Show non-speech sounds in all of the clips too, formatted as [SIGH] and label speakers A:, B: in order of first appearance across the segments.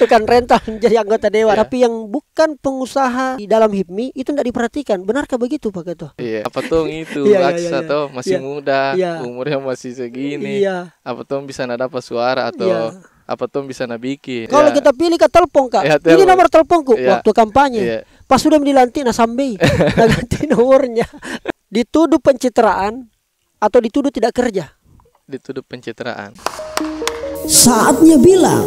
A: itu rental rentan [LAUGHS] jadi anggota dewan. Yeah. Tapi yang bukan pengusaha di dalam HIPMI itu tidak diperhatikan. Benarkah begitu Pak Gato?
B: Iya. Yeah. Apa tuh itu [LAUGHS] yeah, iya, akses yeah, yeah, atau masih yeah. muda, yeah. umurnya masih segini. Yeah. Apa tuh bisa nada apa suara atau yeah apa tuh bisa nabiki kalau ya. kita
A: pilih ke telepon kak ya, ini nomor teleponku ya. waktu kampanye ya. pas sudah dilantik nah sambil [LAUGHS] nah ganti nomornya dituduh pencitraan atau dituduh tidak kerja
B: dituduh pencitraan
A: saatnya bilang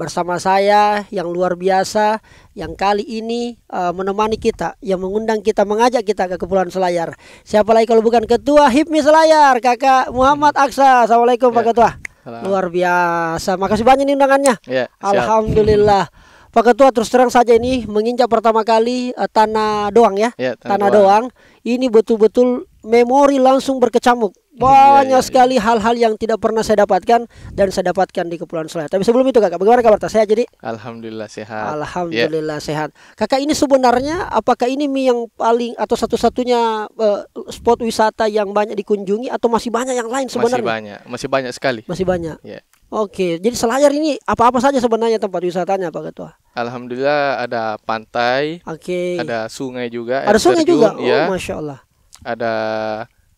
A: bersama saya yang luar biasa yang kali ini uh, menemani kita yang mengundang kita mengajak kita ke Kepulauan Selayar. Siapa lagi kalau bukan Ketua HIPMI Selayar, Kakak Muhammad hmm. Aksa. Assalamualaikum ya. Pak Ketua. Halo. Luar biasa. Makasih banyak nih undangannya. Ya, Alhamdulillah. Pak Ketua terus terang saja ini menginjak pertama kali uh, tanah doang ya. ya tanah, tanah doang. doang. Ini betul-betul memori langsung berkecamuk. [LAUGHS] Iya, banyak iya, iya. sekali hal-hal yang tidak pernah saya dapatkan dan saya dapatkan di Kepulauan Selayar. Tapi sebelum itu kakak, bagaimana kabar saya jadi?
B: Alhamdulillah sehat. Alhamdulillah
A: yeah. sehat. Kakak ini sebenarnya apakah ini mie yang paling atau satu-satunya uh, spot wisata yang banyak dikunjungi atau masih banyak yang lain sebenarnya? Masih banyak,
B: masih banyak sekali. Masih banyak. Yeah.
A: Oke, jadi Selayar ini apa-apa saja sebenarnya tempat wisatanya Pak Ketua?
B: Alhamdulillah ada pantai, Okay. ada sungai juga, ada sungai terjun, juga, oh, ya. masya Allah ada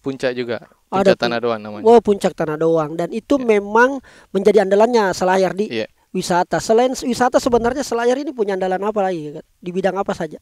B: puncak juga. Puncak ada Tanah Doang namanya. Oh,
A: Puncak Tanah Doang dan itu yeah. memang menjadi andalannya Selayar di yeah. wisata. Selain wisata sebenarnya Selayar ini punya andalan apa lagi di bidang apa saja?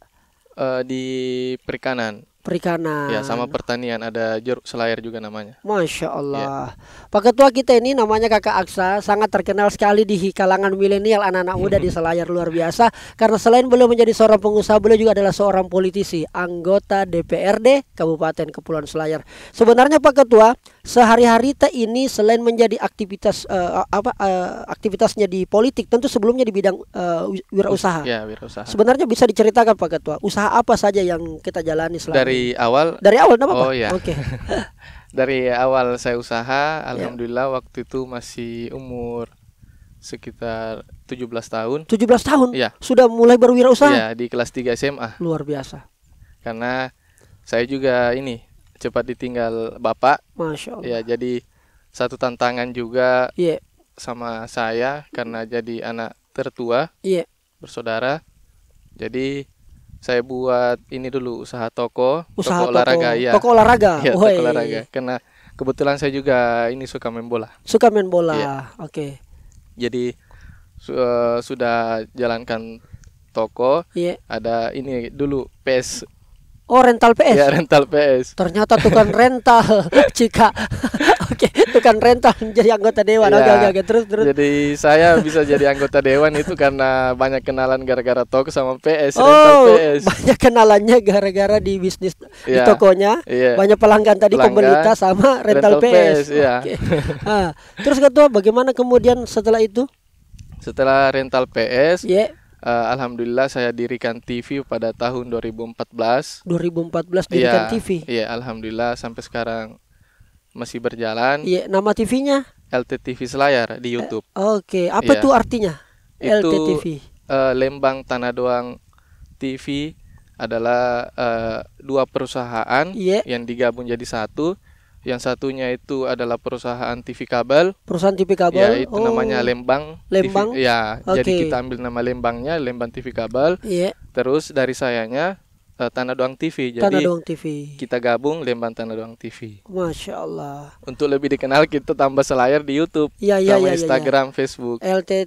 B: Uh, di perikanan.
A: Perikanan. Ya, sama
B: pertanian ada jeruk selayar juga namanya.
A: Masya Allah. Ya. Pak Ketua kita ini namanya Kakak Aksa sangat terkenal sekali di kalangan milenial anak-anak muda di [LAUGHS] Selayar luar biasa karena selain beliau menjadi seorang pengusaha beliau juga adalah seorang politisi anggota DPRD Kabupaten Kepulauan Selayar. Sebenarnya Pak Ketua sehari-hari ini selain menjadi aktivitas uh, apa uh, aktivitasnya di politik tentu sebelumnya di bidang uh, wirausaha. Ya,
B: wirausaha. Sebenarnya
A: bisa diceritakan Pak Ketua usaha apa saja yang kita jalani selama Dari dari iya.
B: awal dari awal apa oh ya oke [LAUGHS] dari awal saya usaha iya. alhamdulillah yeah. waktu itu masih umur sekitar 17 tahun 17 tahun ya sudah mulai berwirausaha ya di kelas 3 SMA
A: luar biasa
B: karena saya juga ini cepat ditinggal bapak Masya Allah. ya jadi satu tantangan juga yeah. sama saya karena jadi anak tertua yeah. bersaudara jadi saya buat ini dulu usaha toko, usaha toko, toko olahraga ya. Toko olahraga. [LAUGHS] Ya, toko olahraga. Karena kebetulan saya juga ini suka main bola. Suka main bola. Ya. Oke. Okay. Jadi su eh, sudah jalankan toko. Yeah. Ada ini dulu PS
A: Oh rental PS. Ya rental
B: PS. Ternyata tukang [LAUGHS] rental
A: jika [LAUGHS] [LAUGHS] oke okay, tukang rental jadi anggota dewan. Ya. Oke iya. oke oke terus terus.
B: Jadi saya bisa jadi anggota dewan itu karena banyak kenalan gara-gara toko sama PS oh, rental PS. Banyak
A: kenalannya gara-gara di bisnis ya. di iya. tokonya. Ya. Banyak pelanggan tadi pelanggan, komunitas sama rental, rental PS. PS ya. nah, terus ketua bagaimana kemudian setelah itu?
B: Setelah rental PS. Yeah uh, alhamdulillah saya dirikan TV pada tahun 2014. 2014 dirikan ya, TV. Iya, alhamdulillah sampai sekarang masih berjalan. Iya,
A: nama TV-nya?
B: LTTV Selayar di eh, YouTube. Eh, Oke, okay. apa ya. tuh artinya? Itu, LTTV. Uh, eh, Lembang Tanah Doang TV adalah uh, dua perusahaan yeah. yang digabung jadi satu yang satunya itu adalah perusahaan TV kabel.
A: Perusahaan TV kabel. Ya, itu oh. namanya Lembang.
B: Lembang. TV, ya, okay. jadi kita ambil nama Lembangnya, Lembang TV kabel. Yeah. Terus dari sayanya uh, Tanah Doang TV. Jadi Tanah Doang TV. Kita gabung Lembang Tanah Doang TV.
A: Masya Allah.
B: Untuk lebih dikenal kita tambah selayar di YouTube, ya, ya, ya, Instagram, ya, ya. Facebook.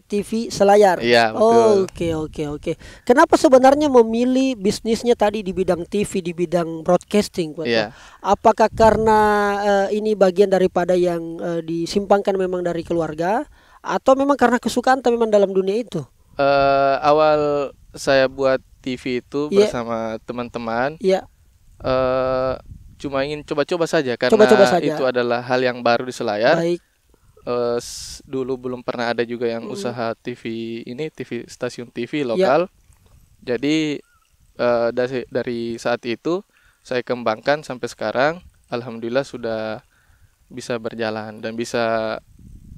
A: TV selayar. Iya betul. Oke oke oke. Kenapa sebenarnya memilih bisnisnya tadi di bidang TV di bidang broadcasting? Iya. Apakah karena uh, ini bagian daripada yang uh, disimpangkan memang dari keluarga? atau memang karena kesukaan teman memang dalam dunia itu?
B: Uh, awal saya buat TV itu yeah. bersama teman-teman. Iya. Yeah. Uh, cuma ingin coba-coba saja karena coba-coba saja. itu adalah hal yang baru di Selayar. Baik. Uh, dulu belum pernah ada juga yang mm. usaha TV ini TV stasiun TV iya. lokal. Yeah. Jadi uh, dari dari saat itu saya kembangkan sampai sekarang alhamdulillah sudah bisa berjalan dan bisa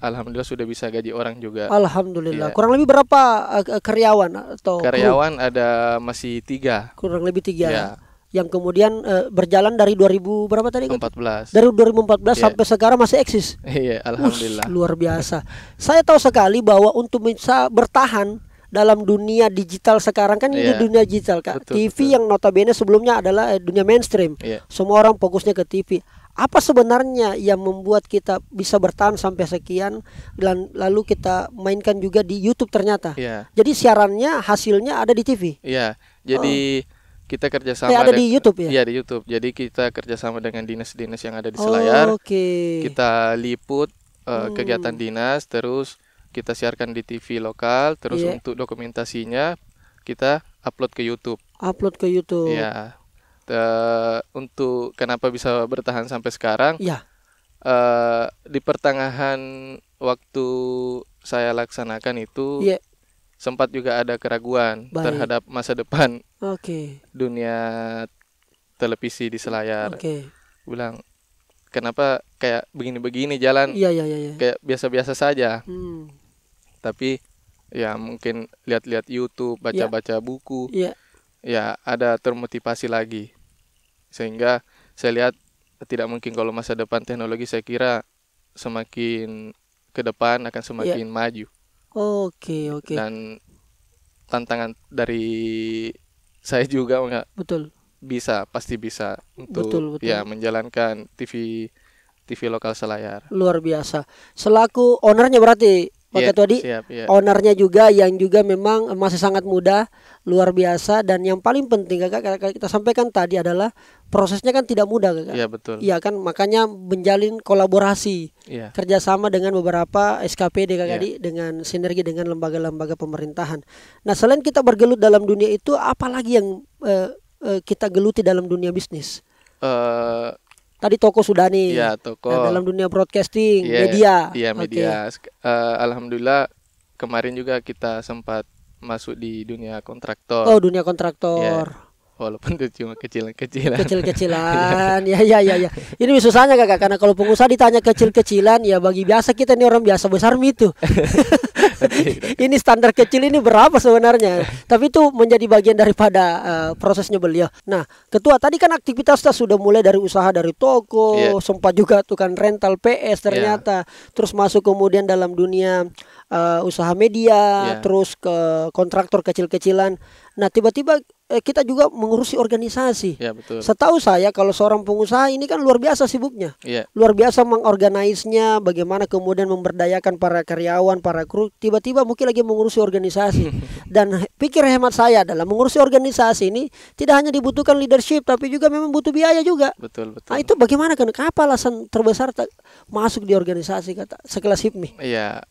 B: alhamdulillah sudah bisa gaji orang juga. Alhamdulillah. Ya.
A: Kurang lebih berapa uh, karyawan atau karyawan
B: kru? ada masih tiga.
A: Kurang lebih tiga. Ya. Yang kemudian uh, berjalan dari 2000 berapa tadi? 14. Dari 2014 ya. sampai sekarang masih eksis.
B: Iya, alhamdulillah. Ush,
A: luar biasa. Saya tahu sekali bahwa untuk bisa bertahan dalam dunia digital sekarang kan yeah. ini iya. dunia digital kak betul, TV betul. yang notabene sebelumnya adalah eh, dunia mainstream yeah. semua orang fokusnya ke TV apa sebenarnya yang membuat kita bisa bertahan sampai sekian dan lalu kita mainkan juga di YouTube ternyata yeah. jadi siarannya hasilnya ada di TV
B: yeah. jadi oh. Kita kerjasama eh, ada di YouTube ya? Iya di YouTube. Jadi kita kerjasama dengan dinas-dinas yang ada di oh, Selayar. Oh, Okay. Kita liput uh, hmm. kegiatan dinas, terus kita siarkan di TV lokal terus yeah. untuk dokumentasinya kita upload ke YouTube
A: upload ke YouTube ya
B: untuk kenapa bisa bertahan sampai sekarang ya yeah. uh, di pertengahan waktu saya laksanakan itu yeah. sempat juga ada keraguan Baik. terhadap masa depan okay. dunia televisi di selayar okay. bilang kenapa kayak begini-begini jalan. Iya, iya, iya. iya. Kayak biasa-biasa saja. Hmm tapi ya mungkin lihat-lihat YouTube, iya. baca-baca buku. Iya. Ya, ada termotivasi lagi. Sehingga saya lihat tidak mungkin kalau masa depan teknologi saya kira semakin ke depan akan iya. semakin maju.
A: Oke, okay, oke. Okay. Dan
B: tantangan dari saya juga enggak Betul. Bisa, pasti bisa untuk betul, betul. ya menjalankan TV TV lokal selayar. Luar
A: biasa. Selaku ownernya berarti Pak yeah, Ketua iya, di siap, yeah. ownernya juga yang juga memang masih sangat muda, luar biasa dan yang paling penting kakak kita sampaikan tadi adalah prosesnya kan tidak mudah kakak. Iya yeah, betul. Iya kan makanya menjalin kolaborasi yeah. kerjasama dengan beberapa SKPD kakak yeah. di dengan sinergi dengan lembaga-lembaga pemerintahan. Nah selain kita bergelut dalam dunia itu, apalagi yang uh, uh, kita geluti dalam dunia bisnis? Uh tadi toko sudah nih. ya, toko. Nah, dalam dunia broadcasting, yeah, media. yeah, iya, media.
B: Okay. Uh, eh, alhamdulillah kemarin juga kita sempat masuk di dunia kontraktor. Oh, dunia kontraktor. Yeah. Walaupun [LAUGHS] itu cuma kecil-kecilan. Kecil-kecilan.
A: [LAUGHS] ya ya ya ya. Ini susahnya Kakak karena kalau pengusaha ditanya kecil-kecilan ya bagi biasa kita ini orang biasa besar itu. [LAUGHS] [LAUGHS] ini standar kecil ini berapa sebenarnya? Tapi itu menjadi bagian daripada uh, prosesnya beliau. Nah, ketua tadi kan aktivitasnya sudah mulai dari usaha dari toko, yeah. sempat juga tukang rental PS ternyata, yeah. terus masuk kemudian dalam dunia uh, usaha media, yeah. terus ke kontraktor kecil-kecilan. Nah, tiba-tiba eh, kita juga mengurusi organisasi. Yeah, betul. Setahu saya kalau seorang pengusaha ini kan luar biasa sibuknya. yeah. Luar biasa mengorganisnya, bagaimana kemudian memberdayakan para karyawan, para kru. Tiba-tiba mungkin lagi mengurusi organisasi. [LAUGHS] Dan pikir hemat saya adalah mengurusi organisasi ini tidak hanya dibutuhkan leadership tapi juga memang butuh biaya juga. Betul, betul. Nah, itu bagaimana kan apa alasan terbesar masuk di organisasi kata sekelas HIPMI?
B: Iya,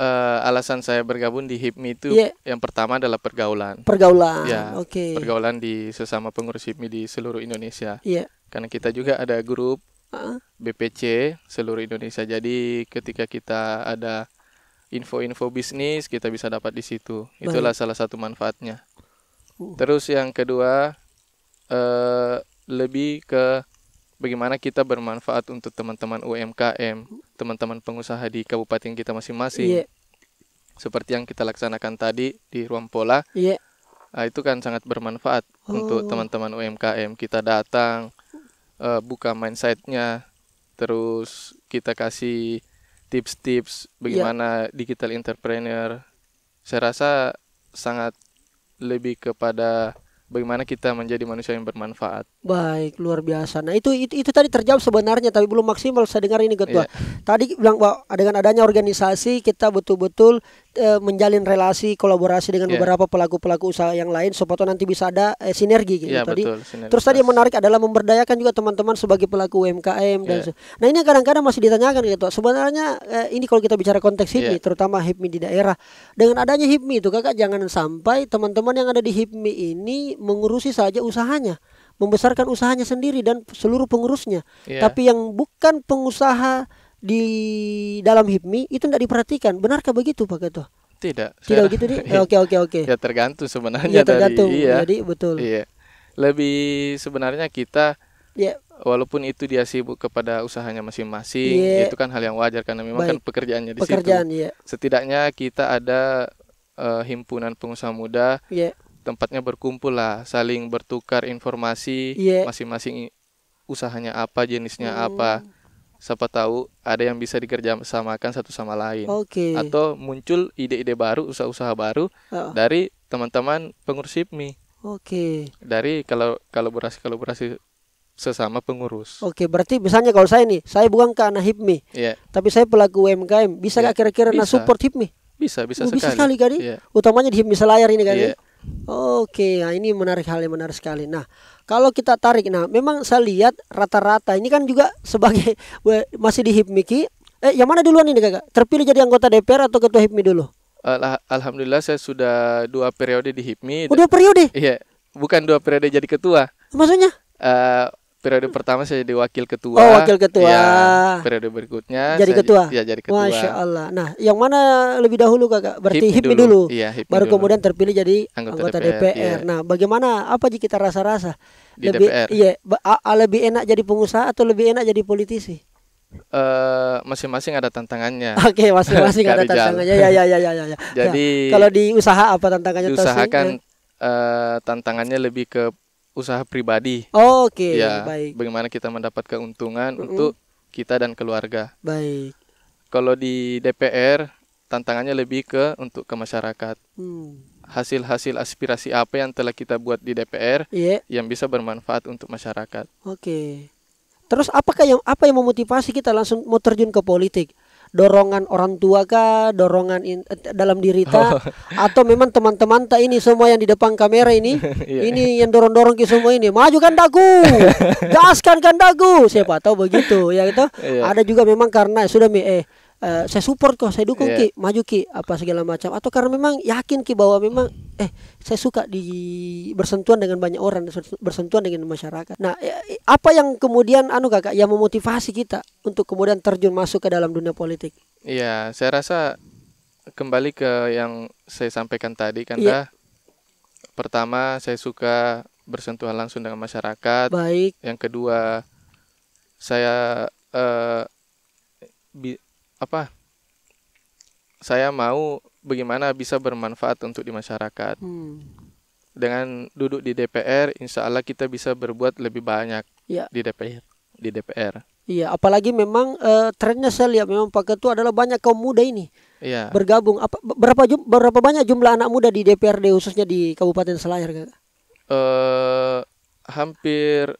B: uh, alasan saya bergabung di HIPMI itu yeah. yang pertama adalah pergaulan. Pergaulan. Ya, oke. Okay. Pergaulan di sesama pengurus HIPMI di seluruh Indonesia. Iya. Yeah. Karena kita juga ada grup uh BPC seluruh Indonesia. Jadi ketika kita ada info-info bisnis kita bisa dapat di situ. Itulah Baik. salah satu manfaatnya. Uh. Terus yang kedua uh, lebih ke bagaimana kita bermanfaat untuk teman-teman UMKM, teman-teman pengusaha di kabupaten kita masing-masing. Yeah. Seperti yang kita laksanakan tadi di ruang pola. Yeah. Iya. itu kan sangat bermanfaat
A: oh. untuk teman-teman
B: UMKM. Kita datang, uh, buka mindsetnya, terus kita kasih tips-tips bagaimana yeah. digital entrepreneur. Saya rasa sangat lebih kepada bagaimana kita menjadi manusia yang bermanfaat.
A: Baik, luar biasa. Nah, itu itu, itu tadi terjawab sebenarnya tapi belum maksimal saya dengar ini Ketua. Yeah. Tadi bilang bahwa dengan adanya organisasi kita betul-betul e, menjalin relasi kolaborasi dengan yeah. beberapa pelaku-pelaku usaha yang lain supaya nanti bisa ada e, sinergi gitu yeah, tadi. Betul, Terus tadi yang menarik adalah memberdayakan juga teman-teman sebagai pelaku UMKM dan iya. se Nah, ini kadang-kadang masih ditanyakan gitu. Sebenarnya e, ini kalau kita bicara konteks HIPMI yeah. terutama HIPMI di daerah. Dengan adanya HIPMI itu Kakak jangan sampai teman-teman yang ada di HIPMI ini mengurusi saja usahanya membesarkan usahanya sendiri dan seluruh pengurusnya. Yeah. Tapi yang bukan pengusaha di dalam HIPMI itu tidak diperhatikan. Benarkah begitu Pak Ketua?
B: Tidak. Tidak begitu nih. [LAUGHS] Eh, oke oke oke. Ya tergantung sebenarnya ya, tergantung. dari iya. Jadi betul. Iya. Lebih sebenarnya kita yeah. walaupun itu dia sibuk kepada usahanya masing-masing, yeah. itu kan hal yang wajar karena memang kan Baik. kan pekerjaannya di Pekerjaan, situ. Ya. Setidaknya kita ada uh, himpunan pengusaha muda yeah tempatnya berkumpul lah, saling bertukar informasi masing iya. masing-masing usahanya apa, jenisnya hmm. apa. Siapa tahu ada yang bisa dikerjasamakan satu sama lain. Okay. Atau muncul ide-ide baru, usaha-usaha baru oh. dari teman-teman pengurus HIPMI. Oke. Okay. Dari kalau kolaborasi kolaborasi sesama pengurus.
A: Oke, berarti misalnya kalau saya nih, saya bukan ke anak HIPMI, yeah. tapi saya pelaku UMKM, bisa yeah. gak kira-kira nah support HIPMI?
B: Bisa, bisa, oh, sekali. Bisa sekali kan? Yeah.
A: Utamanya di HIPMI Selayar ini kan? Yeah. Oke, nah ini menarik hal yang menarik sekali. Nah, kalau kita tarik, nah memang saya lihat rata-rata ini kan juga sebagai [LAUGHS] masih di HIPMIKI. Eh, yang mana duluan ini kakak? Terpilih jadi anggota DPR atau ketua HIPMI dulu?
B: Ah, Alhamdulillah saya sudah dua periode di HIPMI. Oh, dua periode? Iya, bukan dua periode jadi ketua. Maksudnya? Uh, periode pertama saya jadi wakil ketua. Oh, wakil ketua. Ya, periode berikutnya jadi ketua. Ya, jadi ketua. Masya
A: Allah. Nah, yang mana lebih dahulu Kakak? Berarti HIPMI, dulu. dulu. Iya, HIPMI Baru dulu. kemudian terpilih jadi anggota, anggota DPR. DPR. Iya. Nah, bagaimana apa sih kita rasa-rasa?
B: lebih, DPR. Iya,
A: a, a, lebih enak jadi pengusaha atau lebih enak jadi politisi?
B: Uh, masing-masing ada tantangannya. [LAUGHS] Oke, okay, masing-masing [LAUGHS] ada tantangannya. Ya, ya, ya, ya, ya. ya. Jadi nah, kalau
A: di usaha apa tantangannya? Ya? Usaha kan eh,
B: uh, tantangannya lebih ke usaha pribadi. Oh, Oke, okay. ya, baik. Bagaimana kita mendapat keuntungan mm -hmm. untuk kita dan keluarga. Baik. Kalau di DPR tantangannya lebih ke untuk ke masyarakat. hasil hmm. Hasil-hasil aspirasi apa yang telah kita buat di DPR yeah. yang bisa bermanfaat untuk masyarakat.
A: Oke. Okay. Terus apakah yang apa yang memotivasi kita langsung mau terjun ke politik? dorongan orang tua kah, dorongan in, eh, dalam diri ta, oh. atau memang teman-teman tak ini semua yang di depan kamera ini, [LAUGHS] yeah. ini yang dorong-dorong ke semua ini, maju kandaku, [LAUGHS] gaskan dagu, siapa tahu begitu ya itu. Yeah. Ada juga memang karena eh, sudah eh Uh, saya support kok, saya dukung yeah. Ki, maju Ki, apa segala macam. Atau karena memang yakin Ki bahwa memang eh saya suka di bersentuhan dengan banyak orang, bersentuhan dengan masyarakat. Nah, ya, apa yang kemudian anu Kakak yang memotivasi kita untuk kemudian terjun masuk ke dalam dunia politik?
B: Iya, yeah, saya rasa kembali ke yang saya sampaikan tadi kan yeah. Iya. Pertama, saya suka bersentuhan langsung dengan masyarakat. Baik. Yang kedua, saya uh, bi apa saya mau bagaimana bisa bermanfaat untuk di masyarakat hmm. dengan duduk di DPR insya Allah kita bisa berbuat lebih banyak ya. di DPR di DPR
A: Iya, apalagi memang e, trennya saya lihat memang Pak Ketua adalah banyak kaum muda ini iya. bergabung. Apa, berapa jum, berapa banyak jumlah anak muda di DPRD khususnya di Kabupaten Selayar, Kak? Eh,
B: hampir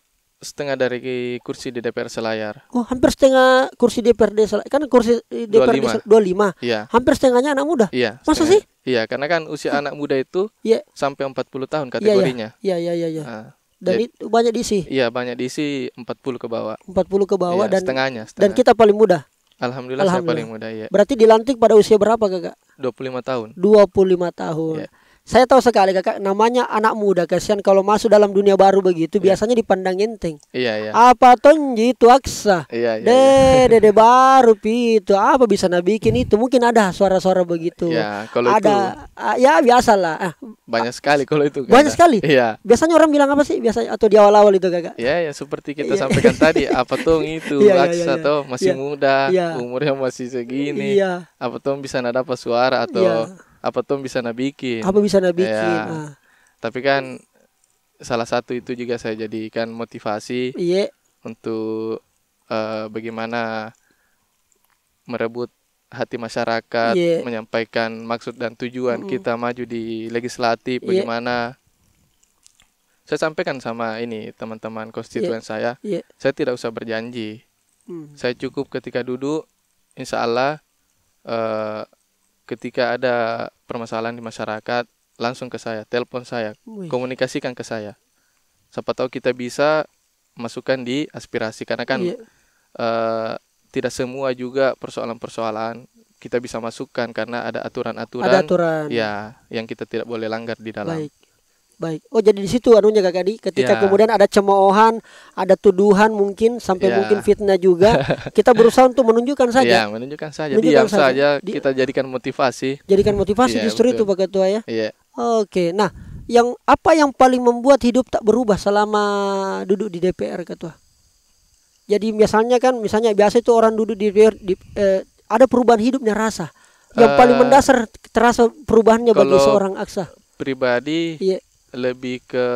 B: setengah dari kursi di DPR Selayar.
A: Oh, hampir setengah kursi DPRD Selayar. Kan kursi DPRD 25. 25. Iya. Hampir setengahnya anak muda.
B: Iya. Masa sih? Iya, karena kan usia anak muda itu [LAUGHS] yeah. sampai 40 tahun iya, iya. kategorinya.
A: Iya, iya, iya, iya. Ya. Nah,
B: dan jadi, itu banyak diisi. Iya, banyak diisi 40 ke bawah. 40 ke bawah ya, dan setengahnya, setengah. Dan kita paling muda. Alhamdulillah, Alhamdulillah. saya paling muda, ya. Berarti
A: dilantik pada usia berapa, Kakak?
B: 25 tahun. 25
A: tahun. Ya. Saya tahu sekali kakak, namanya anak muda kasihan kalau masuk dalam dunia baru begitu iya. biasanya dipandang enteng. Iya yeah, iya. Yeah. Apa tonji itu aksa? Iya iya. Dede iya. [LAUGHS] dede baru itu apa bisa nabi bikin itu? Mungkin ada suara-suara begitu. Iya, kalau ada itu, Ada. Ah, ya biasalah. Ah,
B: banyak ah, sekali kalau itu. Kakak. Banyak sekali. Iya.
A: Biasanya orang bilang apa sih biasanya atau di awal-awal itu kakak?
B: Iya ya seperti kita iya. sampaikan tadi apa tuh itu [LAUGHS] aksa atau masih muda, umurnya masih segini. Iya. Apa tuh bisa nada apa suara atau apa tuh bisa nabikin apa bisa nabikin ya. nah. tapi kan salah satu itu juga saya jadikan motivasi iya. untuk uh, bagaimana merebut hati masyarakat Iye. menyampaikan maksud dan tujuan mm. kita maju di legislatif Iye. bagaimana saya sampaikan sama ini teman-teman konstituen yeah. saya yeah. saya tidak usah berjanji mm. saya cukup ketika duduk insya Allah uh, ketika ada permasalahan di masyarakat langsung ke saya, telepon saya, Wih. komunikasikan ke saya. Siapa tahu kita bisa masukkan di aspirasi karena kan iya. uh, tidak semua juga persoalan-persoalan kita bisa masukkan karena ada aturan-aturan. aturan. Ya, yang kita tidak boleh langgar di dalam. Baik.
A: Baik. Oh jadi di situ anunya Kak Adi ketika yeah. kemudian ada cemoohan, ada tuduhan mungkin sampai yeah. mungkin fitnah juga, [LAUGHS] kita berusaha untuk menunjukkan saja. Yeah, menunjukkan saja. Menunjukkan Diam saja,
B: Di... kita jadikan motivasi. Jadikan motivasi yeah, justru betul. itu Pak Ketua ya. Yeah.
A: Oke. Nah, yang apa yang paling membuat hidup tak berubah selama duduk di DPR Ketua? Jadi misalnya kan misalnya biasa itu orang duduk di DPR di, eh, ada perubahan hidupnya rasa. Yang uh, paling eh, mendasar terasa perubahannya bagi seorang aksa.
B: Pribadi yeah lebih ke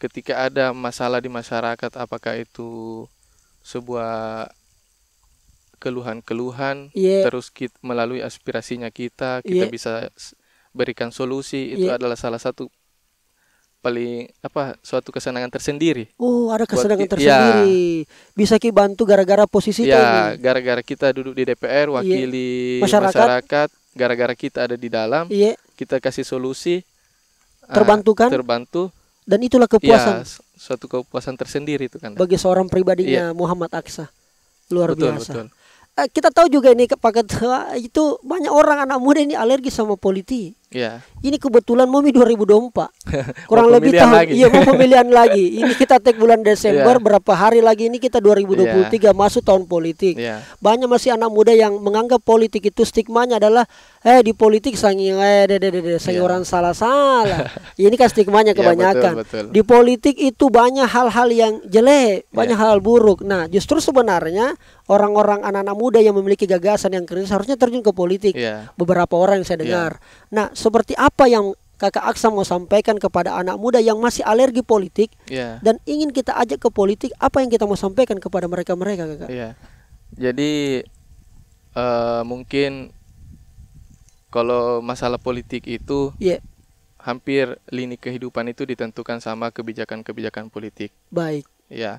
B: ketika ada masalah di masyarakat apakah itu sebuah keluhan-keluhan yeah. terus kita, melalui aspirasinya kita kita yeah. bisa berikan solusi itu iya. adalah salah satu paling apa suatu kesenangan tersendiri. Oh, ada kesenangan Buat, ya. tersendiri.
A: Ya. Bisa kita bantu gara-gara posisi ya,
B: gara-gara kita duduk di DPR iya. wakili yeah. masyarakat, gara-gara kita ada di dalam, yeah. kita kasih solusi, Ah, terbantukan uh, terbantu dan itulah iya, kepuasan ya, suatu kepuasan tersendiri itu kan bagi seorang pribadinya yeah.
A: Muhammad Aksa luar betul, biasa betul. Uh, kita tahu juga ini kepaket itu banyak orang anak muda ini alergi sama politik Iya. Ini kebetulan [LAUGHS] mau 2024.
B: Kurang lebih tahun lagi. iya mau [LAUGHS] pemilihan lagi. Ini
A: kita take bulan iya. Desember yeah. berapa hari lagi ini kita 2023 yeah. Iya. masuk tahun politik. Yeah. Banyak masih anak muda yang menganggap politik itu stigmanya adalah eh di politik sangi eh de de de, sangi yeah. orang salah-salah. [LAUGHS] ini kan stigmanya iya, kebanyakan. yeah, betul, betul. Di politik itu banyak hal-hal yang jelek, banyak yeah. hal buruk. Nah, justru sebenarnya orang-orang anak-anak muda yang memiliki gagasan yang kritis harusnya terjun ke politik. Yeah. Beberapa orang yang saya dengar. Yeah. Nah, seperti apa yang Kakak Aksa mau sampaikan kepada anak muda yang masih alergi politik yeah. dan ingin kita ajak ke politik apa yang kita mau sampaikan kepada mereka-mereka Kakak?
B: Yeah. Jadi uh, mungkin kalau masalah politik itu yeah. hampir lini kehidupan itu ditentukan sama kebijakan-kebijakan politik. Baik. Ya. Yeah.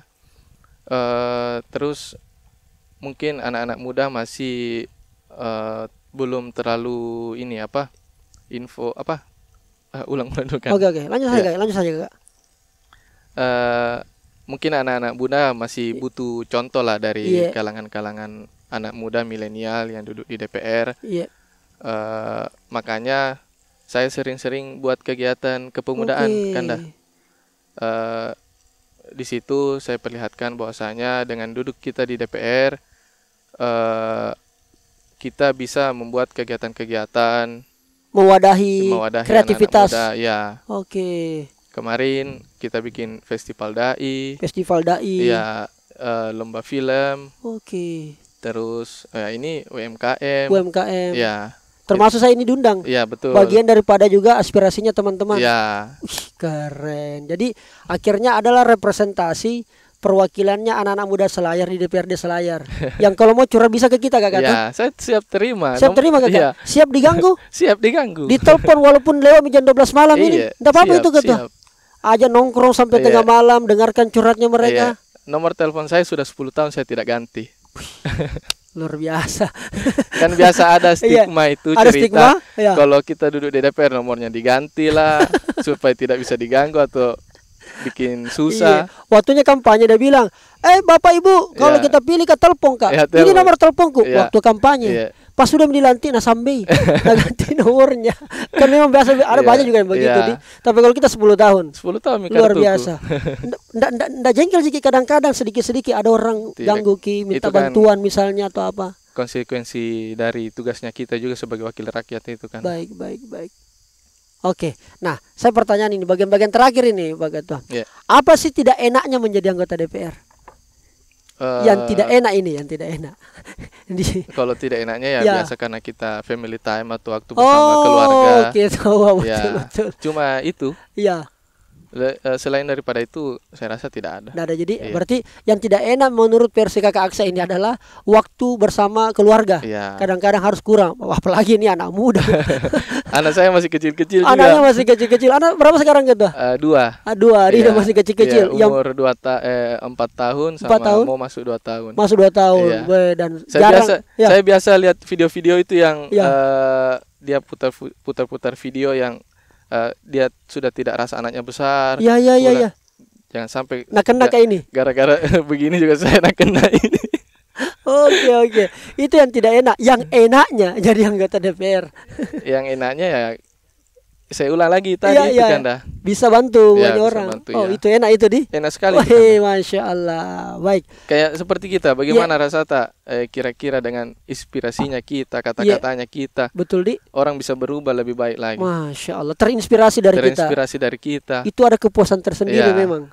B: Uh, terus mungkin anak-anak muda masih uh, belum terlalu ini apa? info apa uh, ulang [LAUGHS] ulang oke oke lanjut saja ya. lanjut saja kak uh, mungkin anak-anak bunda masih iya. butuh contoh lah dari iya. kalangan-kalangan yeah. anak muda milenial yang duduk di DPR yeah. Iya. uh, makanya saya sering-sering buat kegiatan kepemudaan okay. Kan, dah. uh, di situ saya perlihatkan bahwasanya dengan duduk kita di DPR uh, eh, kita bisa membuat kegiatan-kegiatan mewadahi, mewadahi kreativitas. Anak muda, ya. Oke. Okay. Kemarin kita bikin festival dai. Festival
A: dai. ya
B: uh, lomba film. Oke. Okay. Terus oh ya ini UMKM. UMKM. Ya. Termasuk saya ini diundang. ya betul. Bagian
A: daripada juga aspirasinya teman-teman. ya keren. Jadi akhirnya adalah representasi perwakilannya anak-anak muda Selayar di DPRD Selayar. [LAUGHS] yang kalau mau curhat bisa ke kita kak Ya,
B: saya siap terima. Siap terima Kak Iya. Siap diganggu? [LAUGHS] siap diganggu. Ditelepon
A: walaupun lewat jam 12 malam ini. Enggak iya, apa-apa itu Kak Siap. Aja nongkrong sampai iya. tengah malam dengarkan curhatnya mereka.
B: Iya. Nomor telepon saya sudah 10 tahun saya tidak ganti.
A: Luar biasa.
B: [LAUGHS] kan biasa ada iya. stigma iya. itu cerita ada stigma? Iya. kalau kita duduk di DPR nomornya diganti lah supaya tidak bisa diganggu atau bikin [LAUGHS] susah. Iya.
A: Waktunya kampanye dia bilang, eh bapak ibu kalau yeah. kita pilih ke telepon kak, yeah, iya, ini nomor teleponku. Yeah. Waktu kampanye, yeah. pas sudah dilantik nah sambil nomornya. Kan memang biasa ada yeah. banyak juga yang begitu yeah. di. Tapi kalau kita 10 tahun, 10 tahun luar biasa. [LAUGHS] ndak jengkel sih kadang-kadang sedikit-sedikit ada orang ganggu ki minta kan bantuan misalnya atau apa.
B: Konsekuensi dari tugasnya kita juga sebagai wakil rakyat itu kan. Baik baik
A: baik. Oke, nah saya pertanyaan ini bagian-bagian terakhir ini Pak Ketua. Yeah. Apa sih tidak enaknya menjadi anggota DPR?
B: Uh, yang tidak enak
A: ini, yang tidak enak.
B: [LAUGHS] kalau tidak enaknya ya, yeah. biasa karena kita family time atau waktu bersama oh, keluarga. Oke, okay. so, wow, ya. betul, Cuma itu. Iya. Eh, selain daripada itu saya rasa tidak ada.
A: Tidak ada. Jadi iya. berarti yang tidak enak menurut versi Kakak Aksa ini adalah waktu bersama keluarga. kadang iya. Kadang-kadang harus kurang. apalagi ini anak muda.
B: [LAUGHS] anak saya masih kecil-kecil juga. Anaknya masih
A: kecil-kecil. Anak berapa sekarang gitu?
B: Uh, dua. Uh, dua. Dia iya. masih kecil-kecil. Iya, umur dua ta eh, empat tahun sama empat tahun? mau masuk dua tahun. Masuk dua tahun. Iya. dan saya jarang, biasa ya. saya biasa lihat video-video itu yang iya. uh, dia putar-putar video yang uh, dia sudah tidak rasa anaknya besar. Iya iya iya. Ya. Jangan sampai nak kena kayak ini. Gara-gara [LAUGHS] begini juga saya nak-kena ini. [LAUGHS]
A: Oke oke, itu yang tidak enak. Yang enaknya jadi anggota DPR.
B: yang enaknya ya saya ulang lagi tadi ya, kan dah.
A: Bisa bantu ya, banyak bisa orang. Bantu, oh, ya. itu enak itu di. Enak sekali. Wah, masya Allah. Baik.
B: Kayak seperti kita, bagaimana ya. rasa tak eh, kira-kira dengan inspirasinya kita, iya. kata-katanya ya. kita. Betul di. Orang bisa berubah lebih baik lagi. Masya
A: Allah. Terinspirasi dari Terinspirasi kita. Terinspirasi dari kita. Itu ada kepuasan tersendiri ya. memang.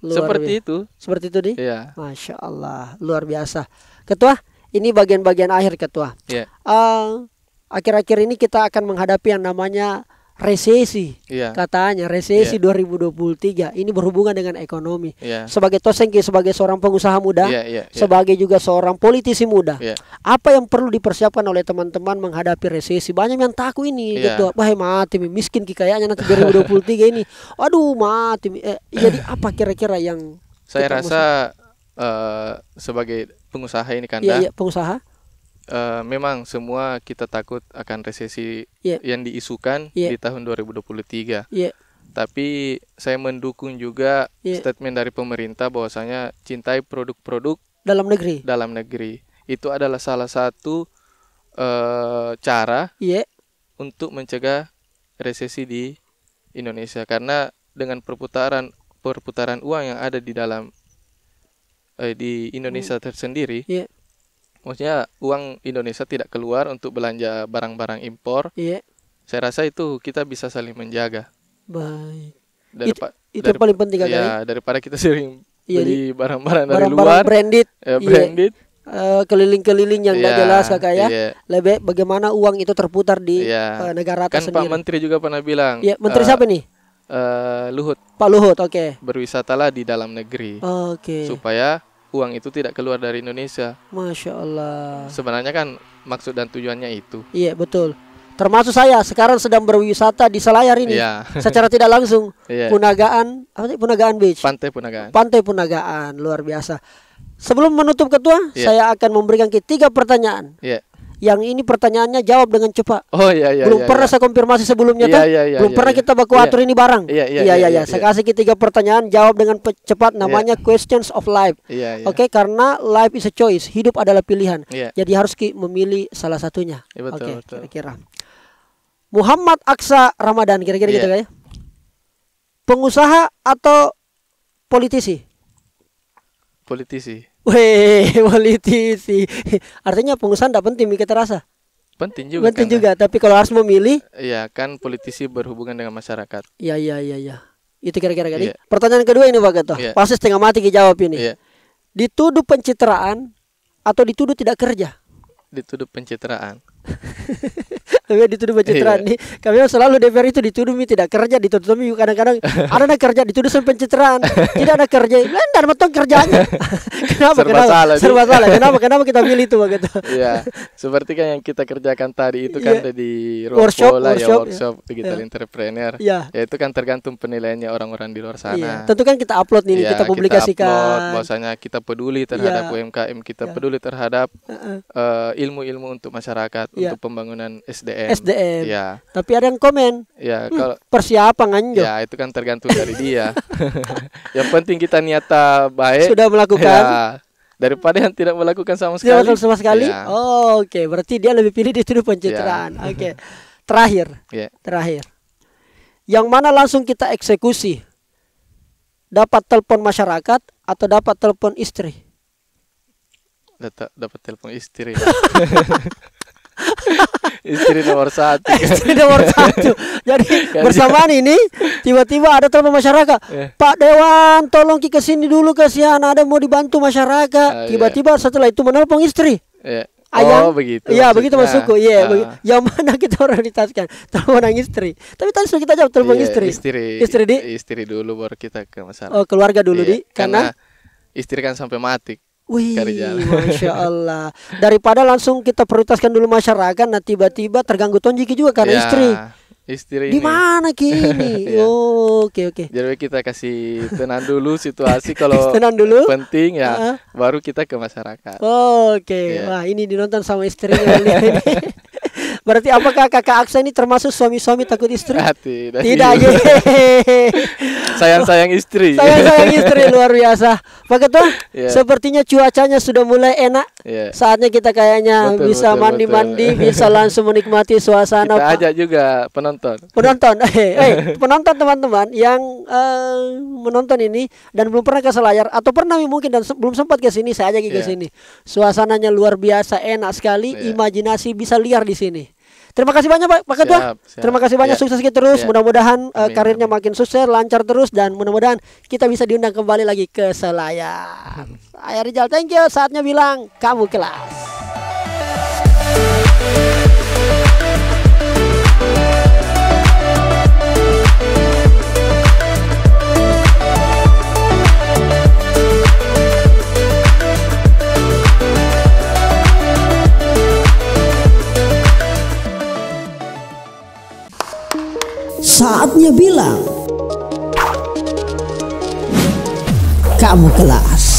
A: Luar seperti biasa. itu. Seperti itu di. Ya. Masya Allah. Luar biasa. Ketua, ini bagian-bagian akhir ketua. Ya. Uh, akhir-akhir ini kita akan menghadapi yang namanya resesi yeah. katanya resesi yeah. 2023 ini berhubungan dengan ekonomi yeah. sebagai Tosengki sebagai seorang pengusaha muda yeah, yeah, yeah. sebagai juga seorang politisi muda yeah. apa yang perlu dipersiapkan oleh teman-teman menghadapi resesi banyak yang takut ini yeah. gitu Wah, mati miskin kayaknya nanti 2023 ini aduh mati eh, jadi iya, apa kira-kira yang
B: saya rasa uh, sebagai pengusaha ini kan yeah, yeah, pengusaha uh, memang semua kita takut akan resesi yeah. yang diisukan yeah. di tahun 2023. Yeah. Iya. Tapi saya mendukung juga yeah. statement dari pemerintah bahwasanya cintai produk-produk dalam negeri. Dalam negeri itu adalah salah satu uh, cara yeah. untuk mencegah resesi di Indonesia karena dengan perputaran perputaran uang yang ada di dalam eh, di Indonesia hmm. tersendiri yeah maksudnya uang Indonesia tidak keluar untuk belanja barang-barang impor. Iya. Saya rasa itu kita bisa saling menjaga.
A: Baik.
B: Daripa, itu, itu darip, paling penting kan, Ya, kali. daripada kita sering iya, beli barang-barang dari barang luar. branded. Ya, iya. branded. Iya.
A: keliling-keliling yang yeah, gak iya, jelas kakak ya yeah. Iya. lebih bagaimana uang itu terputar di yeah. uh, negara atas kan Pak Menteri
B: juga pernah bilang. Yeah, Menteri uh, siapa nih? Uh, Luhut. Pak Luhut, oke. Okay. Berwisatalah di dalam negeri. Oke. Okay. Supaya uang itu tidak keluar dari Indonesia.
A: Masya Allah.
B: Sebenarnya kan maksud dan tujuannya itu.
A: Iya betul. Termasuk saya sekarang sedang berwisata di Selayar ini. Iya. Secara tidak langsung. Iya. Punagaan, apa sih Punagaan Beach?
B: Pantai Punagaan.
A: Pantai Punagaan, luar biasa. Sebelum menutup ketua, iya. saya akan memberikan tiga pertanyaan. Iya yang ini pertanyaannya jawab dengan cepat. Oh iya iya. Belum iya, pernah iya. saya konfirmasi sebelumnya iya, kan? Iya, iya, Belum iya, pernah iya. kita baku atur iya. ini barang. Iya iya iya. iya, iya, iya. iya saya iya. kasih tiga pertanyaan jawab dengan cepat iya. namanya iya. questions of life. Iya, iya. Oke, okay, karena life is a choice, hidup adalah pilihan. Iya. Jadi harus memilih salah satunya. Iya, Oke, okay, kira-kira. Muhammad Aksa Ramadan kira-kira iya. gitu kan ya. Pengusaha atau politisi?
B: Politisi.
A: Weh, [LAUGHS] politisi. Artinya pengusaha tidak penting kita rasa. Penting juga. Penting kan, juga, tapi kalau harus memilih.
B: Iya, kan politisi berhubungan dengan masyarakat. Iya,
A: iya, iya, iya. Itu kira-kira tadi. Kan. -kira Pertanyaan kedua ini Pak Gato. Iya. Pasti setengah mati dijawab ini. Iya. Dituduh pencitraan atau dituduh tidak kerja?
B: Dituduh pencitraan.
A: [LAUGHS] kami dituduh pencitraan iya. nih. Kami selalu DPR itu dituduh tidak kerja, dituduh mi kadang-kadang [LAUGHS] ada nak kerja dituduh pencitraan, tidak ada kerja. Landar betul kerjanya.
B: [LAUGHS] kenapa serba kenapa? Salah, serba salah. Kenapa kenapa kita pilih itu begitu? Iya. Seperti kan yang kita kerjakan tadi itu kan iya. di workshop, workshop, ya, workshop iya. digital entrepreneur. Ya. itu kan tergantung penilaiannya orang-orang di luar sana. Tentu kan kita upload nih, kita publikasikan. Kita upload, bahwasanya kita peduli terhadap UMKM, kita peduli terhadap eh, ilmu -ilmu untuk masyarakat ya. untuk pembangunan SDM. SDM. Ya. Tapi ada yang komen. Ya, hmm, kalau persiapan anjo. Ya, itu kan tergantung dari dia. [LAUGHS] yang penting kita niata baik. Sudah melakukan. Ya, daripada yang tidak melakukan sama sekali. Tidak sama sekali. Ya.
A: Oh, oke. Okay. Berarti dia lebih pilih di studio pencitraan. Ya. Oke. Okay. Terakhir. Ya. Terakhir. Yang mana langsung kita eksekusi? Dapat telepon masyarakat atau dapat telepon istri?
B: dapat dapat telepon istri. [LAUGHS] istri nomor satu [LAUGHS] istri nomor satu jadi [LAUGHS] kan bersamaan
A: ini tiba-tiba ada telepon masyarakat eh. Pak Dewan tolong ke sini dulu kasihan ada mau dibantu masyarakat ah, iya. tiba-tiba setelah itu menelpon istri
B: yeah. Ayang, oh begitu. Iya begitu maksudku. Iya. Ah.
A: Yang mana [LAUGHS] kita prioritaskan? Telepon istri. Tapi tadi sudah kita jawab telepon yeah, istri. Istri. Istri di.
B: Istri dulu baru kita ke masalah. Oh keluarga dulu yeah. di. Karena, karena istri kan sampai mati Wih, masya
A: Allah. Daripada langsung kita prioritaskan dulu masyarakat, nah tiba-tiba terganggu tonjiki juga karena ya, istri.
B: Istri ini. Gimana kini? [LAUGHS] ya. Oh, oke okay, oke. Okay. Jadi kita kasih tenang dulu situasi kalau [LAUGHS] tenang dulu. penting ya, uh-huh. baru kita ke masyarakat. Oh, oke. Okay. Ya. Yeah. Wah,
A: ini dinonton sama istrinya. [LAUGHS] Berarti apakah kakak Aksa ini termasuk suami-suami takut istri? Ah, tidak. Tidak.
B: [LAUGHS] Sayang-sayang istri. Sayang-sayang istri [LAUGHS]
A: luar biasa. Pak Ketua, yeah. sepertinya cuacanya sudah mulai enak. Yeah. Saatnya kita kayaknya betul, bisa mandi-mandi, bisa langsung menikmati suasana. Kita ajak juga penonton. Penonton. [LAUGHS] Eh, hey, eh, penonton teman-teman yang uh, menonton ini dan belum pernah ke selayar atau pernah mungkin dan se belum sempat ke sini, saya ajak yeah. ke iya. sini. Suasananya luar biasa, enak sekali, yeah. imajinasi bisa liar di sini. Terima kasih banyak Pak Pak Ketua. Siap, siap. Terima kasih banyak ya. sukses terus. Ya. Mudah-mudahan uh, karirnya amin. makin sukses, lancar terus dan mudah-mudahan kita bisa diundang kembali lagi ke Selayar. Hmm. Ayah Rizal, thank you. Saatnya bilang kamu kelas. Saatnya bilang, kamu kelas.